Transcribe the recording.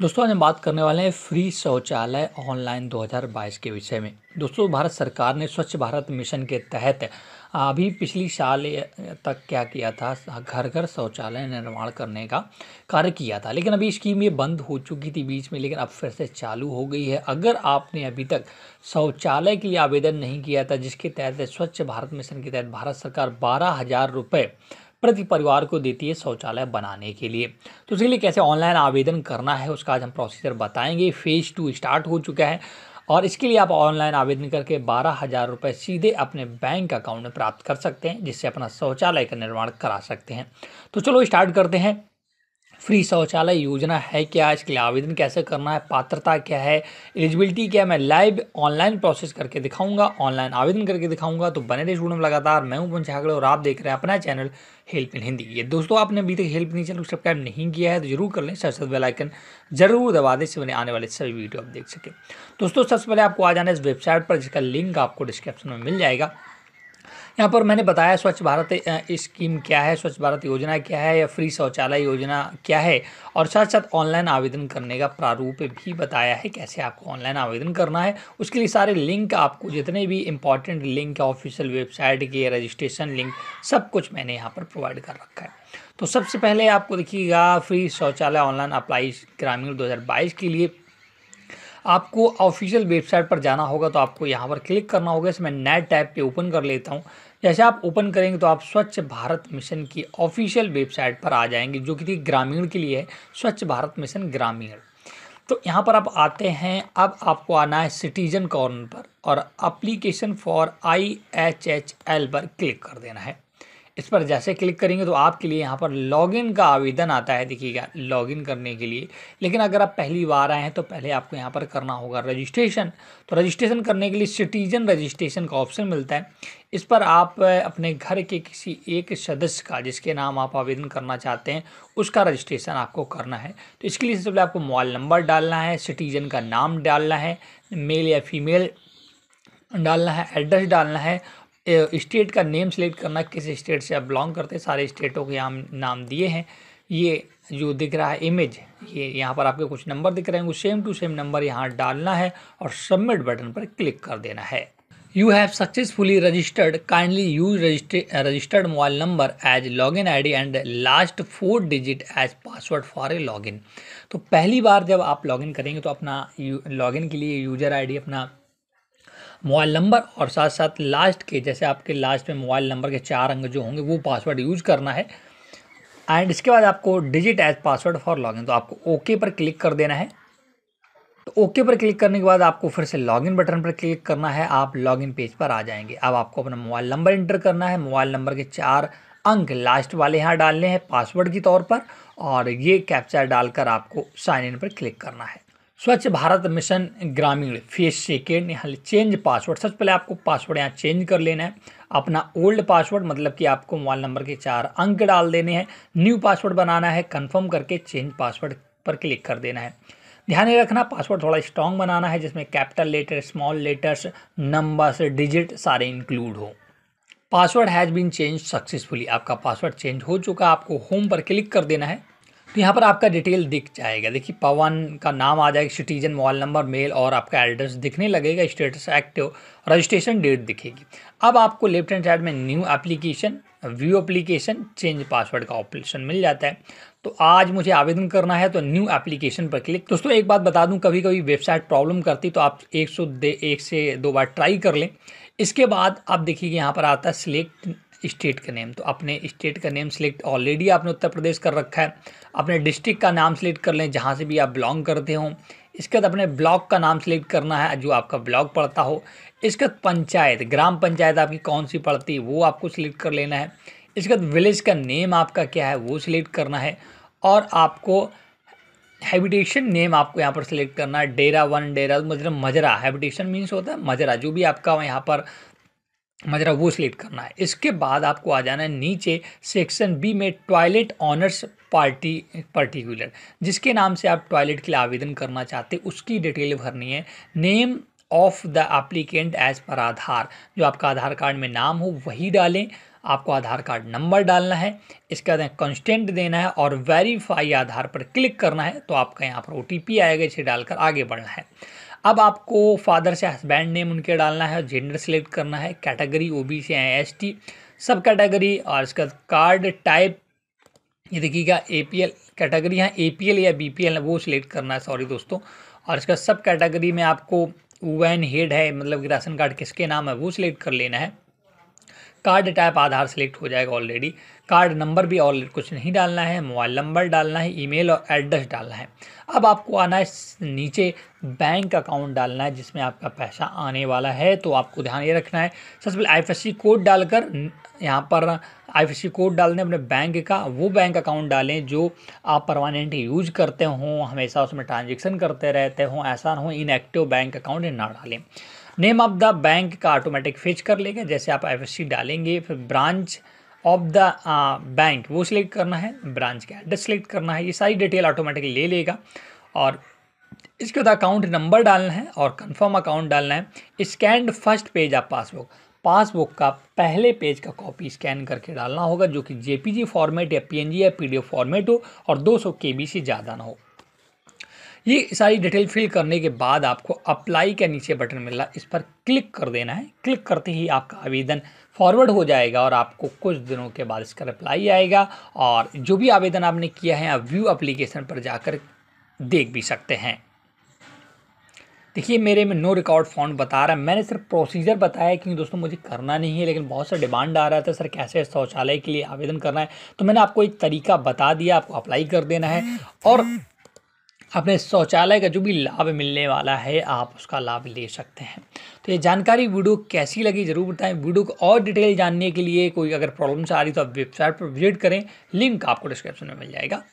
दोस्तों आज हम बात करने वाले हैं फ्री शौचालय ऑनलाइन 2022 के विषय में दोस्तों भारत सरकार ने स्वच्छ भारत मिशन के तहत अभी पिछली साल तक क्या किया था घर घर शौचालय निर्माण करने का कार्य किया था लेकिन अभी स्कीम ये बंद हो चुकी थी बीच में लेकिन अब फिर से चालू हो गई है अगर आपने अभी तक शौचालय के लिए आवेदन नहीं किया था जिसके तहत स्वच्छ भारत मिशन के तहत भारत सरकार बारह हज़ार रुपये प्रति परिवार को देती है शौचालय बनाने के लिए तो उसके लिए कैसे ऑनलाइन आवेदन करना है उसका आज हम प्रोसीजर बताएंगे फेज़ टू स्टार्ट हो चुका है और इसके लिए आप ऑनलाइन आवेदन करके बारह हज़ार रुपये सीधे अपने बैंक अकाउंट में प्राप्त कर सकते हैं जिससे अपना शौचालय का निर्माण करा सकते हैं तो चलो स्टार्ट करते हैं फ्री शौचालय योजना है क्या इसके लिए आवेदन कैसे करना है पात्रता क्या है एलिजिबिलिटी क्या मैं लाइव ऑनलाइन प्रोसेस करके दिखाऊंगा ऑनलाइन आवेदन करके दिखाऊंगा तो बने रहे स्टूडेंट लगातार मैं हूं पंचागड़े और आप देख रहे हैं अपना चैनल हेल्प इन हिंदी ये दोस्तों आपने अभी तक हेल्प इन चैनल को सब्सक्राइब नहीं किया है तो जरूर कर लें सबसे साथ बेलाइकन जरूर दबा दें इससे आने वाले सभी वीडियो आप देख सकें दोस्तों सबसे पहले आपको आ जाना है इस वेबसाइट पर जिसका लिंक आपको डिस्क्रिप्शन में मिल जाएगा यहाँ पर मैंने बताया स्वच्छ भारत स्कीम क्या है स्वच्छ भारत योजना क्या है या फ्री शौचालय योजना क्या है और साथ साथ ऑनलाइन आवेदन करने का प्रारूप भी बताया है कैसे आपको ऑनलाइन आवेदन करना है उसके लिए सारे लिंक आपको जितने भी इंपॉर्टेंट लिंक ऑफिशियल वेबसाइट के रजिस्ट्रेशन लिंक सब कुछ मैंने यहाँ पर प्रोवाइड कर रखा है तो सबसे पहले आपको देखिएगा फ्री शौचालय ऑनलाइन अप्लाई ग्रामीण दो के लिए आपको ऑफिशियल वेबसाइट पर जाना होगा तो आपको यहाँ पर क्लिक करना होगा इसमें नए टैब पे ओपन कर लेता हूँ जैसे आप ओपन करेंगे तो आप स्वच्छ भारत मिशन की ऑफिशियल वेबसाइट पर आ जाएंगे जो कि ग्रामीण के लिए है स्वच्छ भारत मिशन ग्रामीण तो यहाँ पर आप आते हैं अब आपको आना है सिटीजन कॉर्नर पर और application for I H H L पर क्लिक कर देना है इस पर जैसे क्लिक करेंगे तो आपके लिए यहाँ पर लॉगिन का आवेदन आता है देखिएगा लॉगिन करने के लिए लेकिन अगर आप पहली बार आए हैं तो पहले आपको यहाँ पर करना होगा रजिस्ट्रेशन तो रजिस्ट्रेशन करने के लिए सिटीजन रजिस्ट्रेशन का ऑप्शन मिलता है इस पर आप अपने घर के किसी एक सदस्य का जिसके नाम आप आवेदन करना चाहते हैं उसका रजिस्ट्रेशन आपको करना है तो इसके लिए सबसे पहले आपको मोबाइल नंबर डालना है सिटीजन का नाम डालना है मेल या फीमेल डालना है एड्रेस डालना है स्टेट का नेम सेलेक्ट करना किस स्टेट से आप बिलोंग करते हैं सारे स्टेटों के यहाँ नाम दिए हैं ये जो दिख रहा है इमेज ये यहाँ पर आपके कुछ नंबर दिख रहे हैं वो सेम टू सेम नंबर यहाँ डालना है और सबमिट बटन पर क्लिक कर देना है you have successfully registered kindly use registered mobile number as log in I D and last four digit as password for a log in तो पहली बार जब आप लॉग इन करेंगे तो अपना लॉग इन के लिए यूजर आई डी अपना मोबाइल नंबर और साथ साथ लास्ट के जैसे आपके लास्ट में मोबाइल नंबर के चार अंक जो होंगे वो पासवर्ड यूज करना है एंड इसके बाद आपको digit as password for login तो आपको ओके पर क्लिक कर देना है तो ओके पर क्लिक करने के बाद आपको फिर से लॉगिन बटन पर क्लिक करना है आप लॉगिन पेज पर आ जाएंगे अब आपको अपना मोबाइल नंबर इंटर करना है मोबाइल नंबर के चार अंक लास्ट वाले यहाँ डालने हैं पासवर्ड के तौर पर और ये कैप्चर डालकर आपको साइन इन पर क्लिक करना है Swachh Bharat mission Gramin phase second यहाँ चेंज पासवर्ड सबसे पहले आपको पासवर्ड यहाँ चेंज कर लेना है अपना ओल्ड पासवर्ड मतलब कि आपको मोबाइल नंबर के चार अंक डाल देने हैं न्यू पासवर्ड बनाना है कंफर्म करके चेंज पासवर्ड पर क्लिक कर देना है ध्यान रखना पासवर्ड थोड़ा स्ट्रॉन्ग बनाना है जिसमें capital letter small letters numbers digit सारे इंक्लूड हो password has been change successfully आपका पासवर्ड चेंज हो चुका आपको होम पर क्लिक कर देना है तो यहाँ पर आपका डिटेल दिख जाएगा देखिए पवन का नाम आ जाएगा सिटीजन मोबाइल नंबर मेल और आपका एड्रेस दिखने लगेगा स्टेटस एक्टिव रजिस्ट्रेशन डेट दिखेगी अब आपको लेफ्ट हैंड साइड में new application view application change password का ऑप्शन मिल जाता है तो आज मुझे आवेदन करना है तो न्यू एप्लीकेशन पर क्लिक दोस्तों एक बात बता दूं कभी कभी वेबसाइट प्रॉब्लम करती तो आप एक सौ एक से दो बार ट्राई कर लें इसके बाद आप देखिए यहाँ पर आता है सिलेक्ट स्टेट का नेम तो अपने स्टेट का नेम सिलेक्ट ऑलरेडी आपने उत्तर प्रदेश कर रखा है अपने डिस्ट्रिक्ट का नाम सिलेक्ट कर लें जहाँ से भी आप बिलोंग करते हों इसके बाद अपने ब्लॉक का नाम सिलेक्ट करना है जो आपका ब्लॉक पड़ता हो इसके बाद पंचायत ग्राम पंचायत आपकी कौन सी पड़ती है वो आपको सिलेक्ट कर लेना है इसके बाद विलेज का नेम आपका क्या है वो सिलेक्ट करना है और आपको हैबिटेशन नेम आपको यहाँ पर सिलेक्ट करना है डेरा वन डेरा मतलब मजरा हैबिटेशन मीन्स होता है मजरा जो भी आपका यहाँ पर मजरा वो सिलेक्ट करना है इसके बाद आपको आ जाना है नीचे सेक्शन बी में टॉयलेट ऑनर्स पार्टी पर्टिकुलर जिसके नाम से आप टॉयलेट के लिए आवेदन करना चाहते उसकी डिटेल भरनी है name of the applicant as per Aadhaar जो आपका आधार कार्ड में नाम हो वही डालें आपको आधार कार्ड नंबर डालना है इसके बाद कंस्टेंट देना है और वेरीफाई आधार पर क्लिक करना है तो आपका यहाँ पर ओ आएगा इसे डालकर आगे बढ़ना है अब आपको फादर से हस्बैंड नेम उनके डालना है जेंडर सेलेक्ट करना है कैटेगरी ओबी से है एस टी सब कैटेगरी और इसका कार्ड टाइप ये देखिएगा ए पी एल कैटेगरी यहाँ ए पी एल या बी पी एल वो सिलेक्ट करना है सॉरी दोस्तों और इसका सब कैटेगरी में आपको वैन हेड है मतलब कि राशन कार्ड किसके नाम है वो सिलेक्ट कर लेना है कार्ड टाइप आधार सेलेक्ट हो जाएगा ऑलरेडी कार्ड नंबर भी ऑल कुछ नहीं डालना है मोबाइल नंबर डालना है ईमेल और एड्रेस डालना है अब आपको आना है नीचे बैंक अकाउंट डालना है जिसमें आपका पैसा आने वाला है तो आपको ध्यान ये रखना है सबसे पहले आई कोड डालकर यहाँ पर आई कोड डाल दें अपने बैंक का वो बैंक अकाउंट डालें जो आप परमानेंट यूज करते हों हमेशा उसमें ट्रांजेक्शन करते रहते हों ऐसा ना हो इनएक्टिव बैंक अकाउंट ना डालें नेम ऑफ द बैंक का ऑटोमेटिक फेच कर लेगा जैसे आप आई डालेंगे फिर ब्रांच ऑफ द बैंक वो सिलेक्ट करना है ब्रांच का एड्रेस सिलेक्ट करना है ये सारी डिटेल ऑटोमेटिक ले लेगा और इसके बाद अकाउंट नंबर डालना है और कंफर्म अकाउंट डालना है scanned first page of passbook passbook का पहले पेज का कॉपी स्कैन करके डालना होगा जो कि जेपीजी फॉर्मेट या पीएनजी या पीडीएफ फॉर्मेट हो और 200 केबी से ज़्यादा ना हो ये सारी डिटेल फिल करने के बाद आपको अप्लाई के नीचे बटन मिल रहा है इस पर क्लिक कर देना है क्लिक करते ही आपका आवेदन फॉरवर्ड हो जाएगा और आपको कुछ दिनों के बाद इसका रिप्लाई आएगा और जो भी आवेदन आपने किया है आप व्यू अप्लीकेशन पर जाकर देख भी सकते हैं देखिए मेरे में नो रिकॉर्ड फॉन्ट बता रहा है मैंने सिर्फ प्रोसीजर बताया क्योंकि दोस्तों मुझे करना नहीं है लेकिन बहुत सा डिमांड आ रहा था सर कैसे शौचालय के लिए आवेदन करना है तो मैंने आपको एक तरीका बता दिया आपको अप्लाई कर देना है और अपने शौचालय का जो भी लाभ मिलने वाला है आप उसका लाभ ले सकते हैं तो ये जानकारी वीडियो कैसी लगी ज़रूर बताएं वीडियो को और डिटेल जानने के लिए कोई अगर प्रॉब्लम्स आ रही तो आप वेबसाइट पर विजिट करें लिंक आपको डिस्क्रिप्शन में मिल जाएगा